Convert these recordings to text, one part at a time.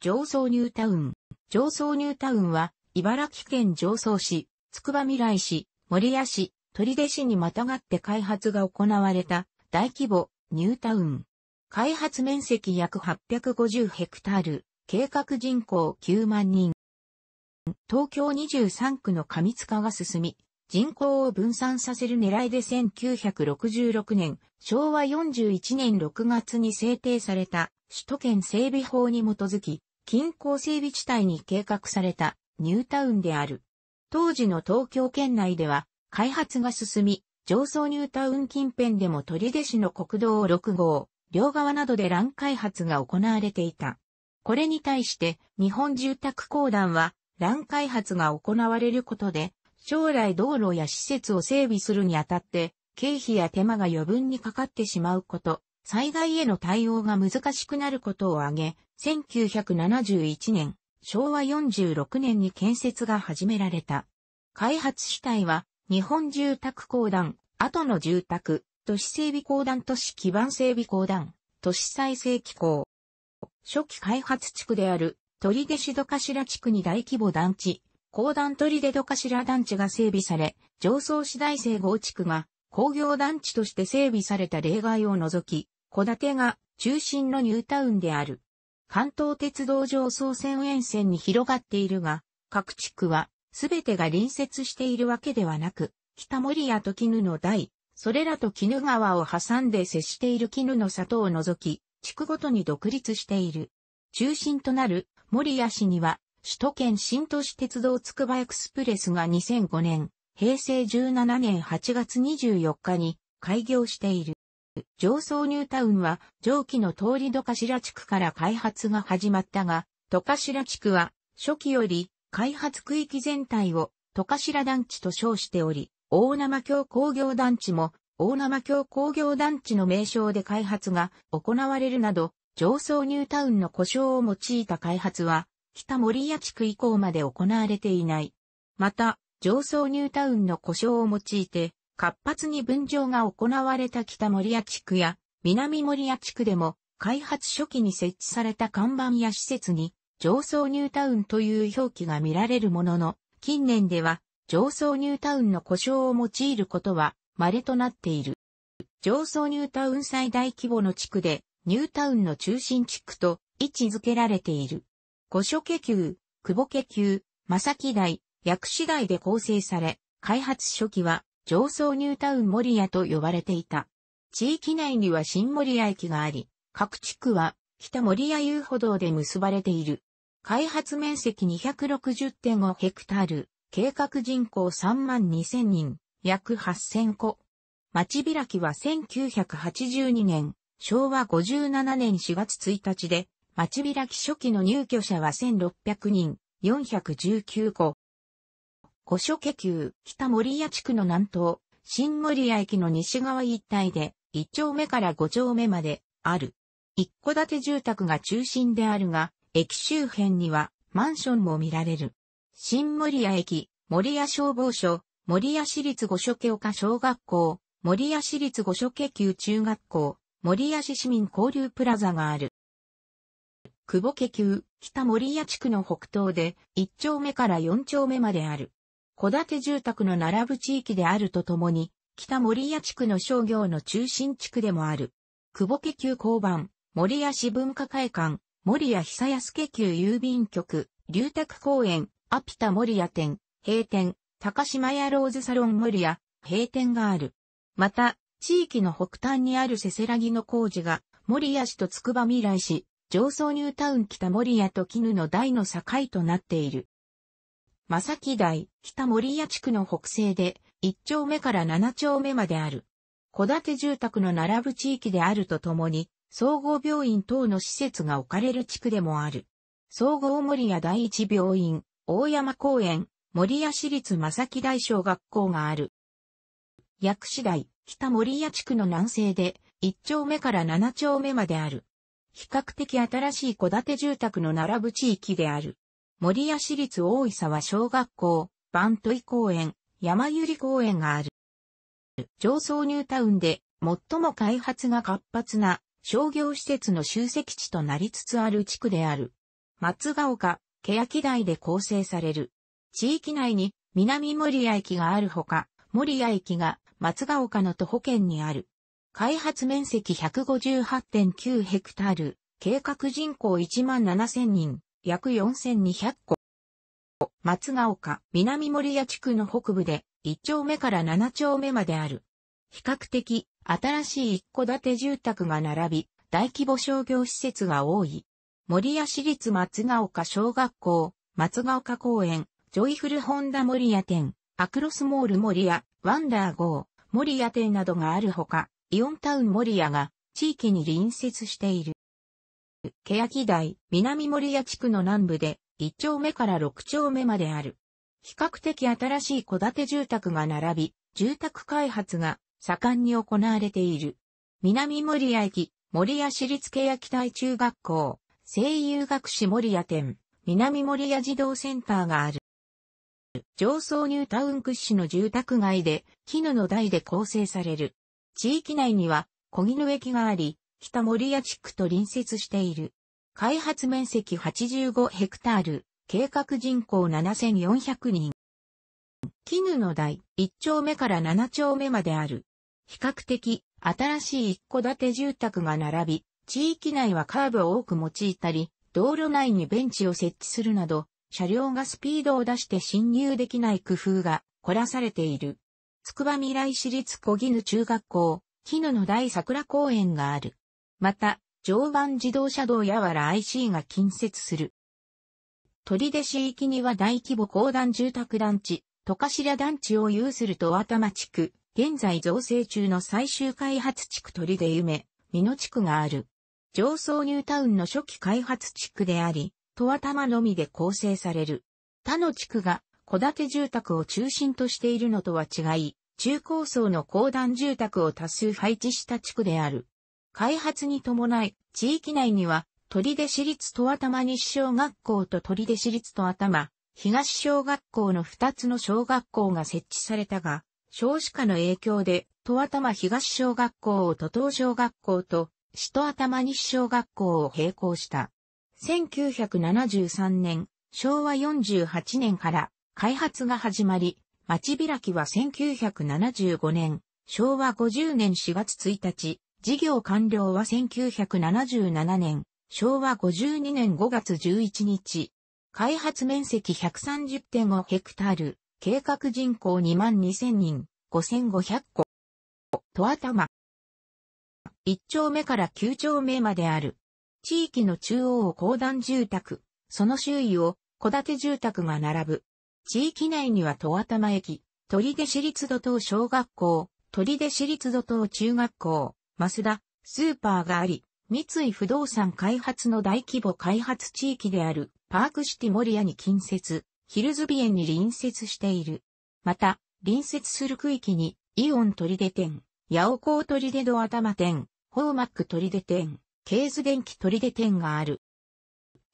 上層ニュータウン。上層ニュータウンは、茨城県上層市、つくば未来市、守谷市、取手市にまたがって開発が行われた大規模ニュータウン。開発面積約850ヘクタール、計画人口9万人。東京23区の過密化が進み、人口を分散させる狙いで1966年、昭和41年6月に制定された首都圏整備法に基づき、近郊整備地帯に計画されたニュータウンである。当時の東京圏内では開発が進み、上層ニュータウン近辺でも取手市の国道6号、両側などで乱開発が行われていた。これに対して日本住宅公団は乱開発が行われることで将来道路や施設を整備するにあたって経費や手間が余分にかかってしまうこと、災害への対応が難しくなることを挙げ、1971年、昭和46年に建設が始められた。開発主体は、日本住宅公団、後の住宅、都市整備公団都市基盤整備公団、都市再生機構。初期開発地区である、鳥出市戸頭地区に大規模団地、公団鳥出戸頭団地が整備され、上層市大生合地区が工業団地として整備された例外を除き、小建てが中心のニュータウンである。関東鉄道上総線沿線に広がっているが、各地区はすべてが隣接しているわけではなく、北森やと絹の台、それらと絹川を挟んで接している絹の里を除き、地区ごとに独立している。中心となる森谷市には、首都圏新都市鉄道つくばエクスプレスが2005年、平成17年8月24日に開業している。上層ニュータウンは上記の通り戸頭地区から開発が始まったが、戸頭地区は初期より開発区域全体を戸頭団地と称しており、大生橋工業団地も大生橋工業団地の名称で開発が行われるなど、上層ニュータウンの故障を用いた開発は、北森屋地区以降まで行われていない。また、上層ニュータウンの故障を用いて、活発に分譲が行われた北守谷地区や南守谷地区でも開発初期に設置された看板や施設に上層ニュータウンという表記が見られるものの近年では上層ニュータウンの故障を用いることは稀となっている。上層ニュータウン最大規模の地区でニュータウンの中心地区と位置づけられている。古書家級、久保家級、正木台、薬師台で構成され、開発初期は上層ニュータウン森屋と呼ばれていた。地域内には新森屋駅があり、各地区は北森屋遊歩道で結ばれている。開発面積260.5ヘクタール、計画人口3万2000人、約8000個。町開きは1982年、昭和57年4月1日で、町開き初期の入居者は1600人、419個、五所家級、北森屋地区の南東、新森屋駅の西側一帯で、一丁目から五丁目まで、ある。一戸建て住宅が中心であるが、駅周辺には、マンションも見られる。新森屋駅、森屋消防署、森谷市立五所家丘小学校、森谷市立五所家級中学校、森谷市市民交流プラザがある。久保家級、北森屋地区の北東で、1丁目から4丁目まである。戸建て住宅の並ぶ地域であるとともに、北森谷地区の商業の中心地区でもある。久保家旧交番、森谷市文化会館、森谷久安家旧郵便局、龍卓公園、アピタ森谷店、閉店、高島屋ローズサロン森谷、閉店がある。また、地域の北端にあるせせらぎの工事が、森谷市と筑波未来市、上層ニュータウン北森谷と絹の大の境となっている。正木台、北森屋地区の北西で、一丁目から七丁目まである。戸建て住宅の並ぶ地域であるとともに、総合病院等の施設が置かれる地区でもある。総合森屋第一病院、大山公園、森屋市立正木台小学校がある。薬師台、北森屋地区の南西で、一丁目から七丁目まである。比較的新しい戸建て住宅の並ぶ地域である。森屋市立大井沢小学校、バントイ公園、山百合公園がある。上層ニュータウンで最も開発が活発な商業施設の集積地となりつつある地区である。松ヶ丘、欅台で構成される。地域内に南森屋駅があるほか、森屋駅が松ヶ丘の徒歩圏にある。開発面積158.9ヘクタール、計画人口1万7000人。約4200個。松ヶ丘、南森谷地区の北部で、1丁目から7丁目まである。比較的、新しい一戸建て住宅が並び、大規模商業施設が多い。森谷市立松ヶ丘小学校、松ヶ丘公園、ジョイフルホンダ森谷店、アクロスモール森谷、ワンダー号、森谷店などがあるほか、イオンタウン森谷が地域に隣接している。欅台、南森谷地区の南部で、1丁目から6丁目まである。比較的新しい戸建て住宅が並び、住宅開発が盛んに行われている。南森谷駅、森谷市立欅台中学校、声優学士森谷店、南森谷児童センターがある。上層ニュータウン屈指の住宅街で、絹の台で構成される。地域内には、小木の駅があり、北森屋地区と隣接している。開発面積85ヘクタール、計画人口7400人。絹の台、1丁目から7丁目まである。比較的、新しい一戸建て住宅が並び、地域内はカーブを多く用いたり、道路内にベンチを設置するなど、車両がスピードを出して侵入できない工夫が凝らされている。つくば未来市立小絹中学校、絹の台桜公園がある。また、常磐自動車道やわら IC が近接する。鳥出市域には大規模公団住宅団地、戸頭団地を有すると頭地区、現在造成中の最終開発地区鳥出夢、美濃地区がある。上層ニュータウンの初期開発地区であり、戸頭のみで構成される。他の地区が、戸建て住宅を中心としているのとは違い、中高層の公団住宅を多数配置した地区である。開発に伴い、地域内には、鳥出市立戸頭西小学校と鳥出市立戸頭、東小学校の2つの小学校が設置されたが、少子化の影響で、戸頭東小学校を都東小学校と、市戸頭西小学校を並行した。1973年、昭和48年から開発が始まり、町開きは1975年、昭和50年4月1日、事業完了は1977年、昭和52年5月11日。開発面積130.5ヘクタール、計画人口22,000人、5,500個。と頭。1丁目から9丁目まである。地域の中央を公団住宅、その周囲を戸建て住宅が並ぶ。地域内には戸頭駅、鳥出市立土等小学校、鳥出市立土等中学校、マスダ、スーパーがあり、三井不動産開発の大規模開発地域であるパークシティモリアに近接、ヒルズビエンに隣接している。また、隣接する区域に、イオン取出店、ヤオコー取出ド頭店、ホーマック取出店、ケーズ電機取出店がある。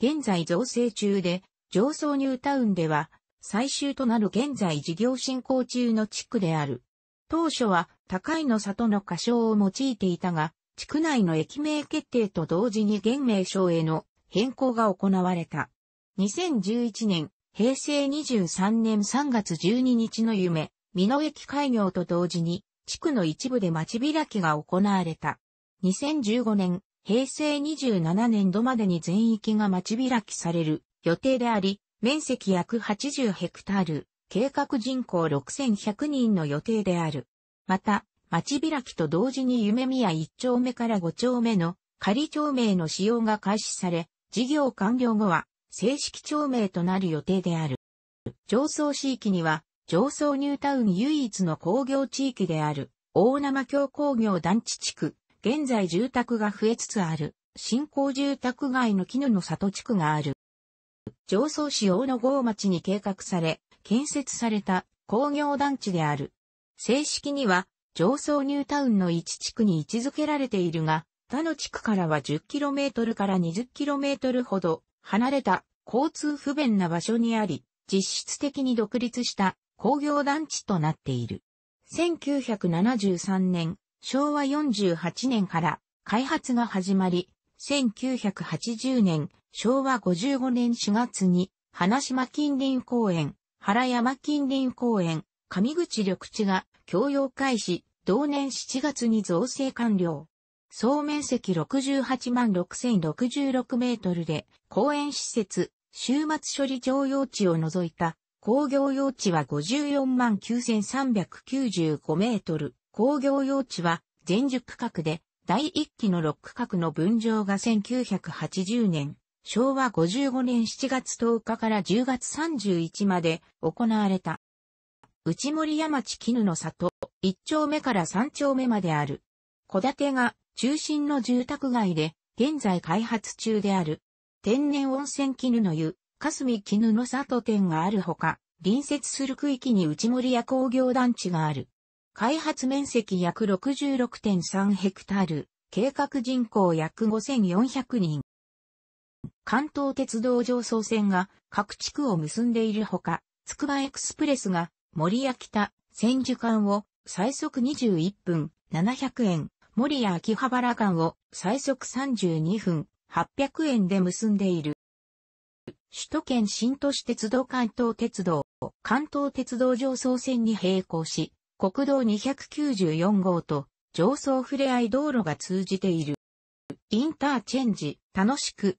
現在造成中で、上層ニュータウンでは、最終となる現在事業進行中の地区である。当初は高いの里の歌唱を用いていたが、地区内の駅名決定と同時に現名称への変更が行われた。2011年、平成23年3月12日の夢、美濃駅開業と同時に、地区の一部で町開きが行われた。2015年、平成27年度までに全域が町開きされる予定であり、面積約80ヘクタール、計画人口6100人の予定である。また、町開きと同時に夢宮1丁目から5丁目の仮町名の使用が開始され、事業完了後は正式町名となる予定である。上層市域には、上層ニュータウン唯一の工業地域である、大生京工業団地地区、現在住宅が増えつつある、新興住宅街の絹の里地区がある。上層市大野郷町に計画され、建設された工業団地である。正式には、上層ニュータウンの一地区に位置づけられているが、他の地区からは 10km から 20km ほど離れた交通不便な場所にあり、実質的に独立した工業団地となっている。1973年、昭和48年から開発が始まり、1980年、昭和55年4月に、花島近隣公園、原山近隣公園、上口緑地が共用開始、同年7月に造成完了。総面積68万6066メートルで、公園施設、終末処理常用地を除いた、工業用地は54万9395メートル。工業用地は全10区画で、第1期の6区画の分譲が1980年、昭和55年7月10日から10月31まで行われた。内森山地絹の里、1丁目から3丁目まである。戸建てが中心の住宅街で、現在開発中である。天然温泉絹の湯、霞絹の里店があるほか、隣接する区域に内森屋工業団地がある。開発面積約66.3ヘクタール、計画人口約5400人。関東鉄道上層線が各地区を結んでいるほか、つくばエクスプレスが森や北、千住間を最速21分700円、森や秋葉原間を最速32分800円で結んでいる。首都圏新都市鉄道関東鉄道、関東鉄道上層線に並行し、国道294号と上層ふれあい道路が通じている。インターチェンジ、楽しく、